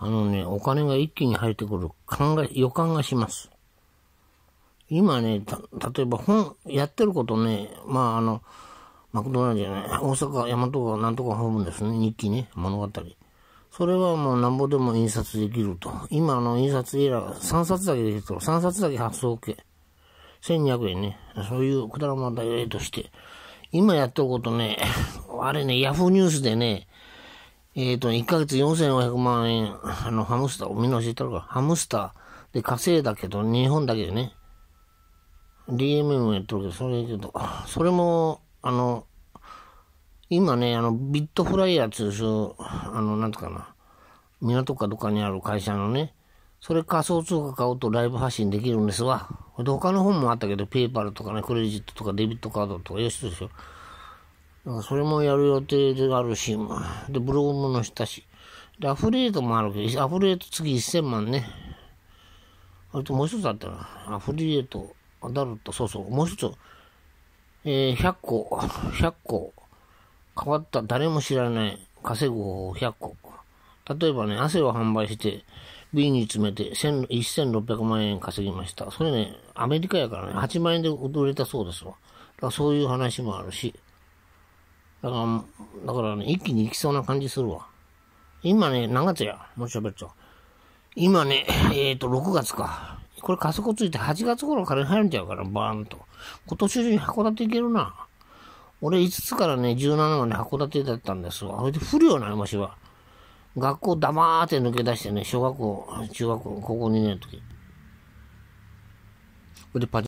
あのね、お金が一気に入ってくる考え、予感がします。今ね、た、例えば本、やってることね、まああの、マクドナルドじゃない、大阪、大和か、なんとか本部ですね、日記ね、物語。それはもうなんぼでも印刷できると。今あの印刷エラー、3冊だけできると、3冊だけ発送 OK。1200円ね。そういうくだらまだ例として。今やってることね、あれね、ヤフーニュースでね、えっ、ー、と、1ヶ月4 5 0 0万円、あの、ハムスター、お見逃しえたのか、ハムスターで稼いだけど、日本だけでね、DMM もやってるけど、それけど、それも、あの、今ね、あの、ビットフライヤー通称、あの、なんうかな、港かどっかにある会社のね、それ仮想通貨買うとライブ配信できるんですわ。他の本もあったけど、ペーパルとかね、クレジットとかデビットカードとか、よしとでしょ。それもやる予定であるし、まあ、で、ブログも載せたし。で、アフレートもあるけど、アフレート次1000万ね。あれともう一つあったな。アフリエート、アダルト、そうそう。もう一つ、えー、100個、100個、変わった誰も知らない稼ぐ方法100個。例えばね、汗を販売して、瓶に詰めて1600万円稼ぎました。それね、アメリカやからね、8万円で売れたそうですわ。だからそういう話もあるし。だから、だからね、一気に行きそうな感じするわ。今ね、何月やもう喋っちゃう。今ね、えっ、ー、と、6月か。これ加速ついて8月頃から入るんちゃうから、バーンと。今年中に函館行けるな。俺5つからね、17まで函館だったんですわ。あれで不良な、しは。学校黙って抜け出してね、小学校、中学校、高校2年の時。れでパチ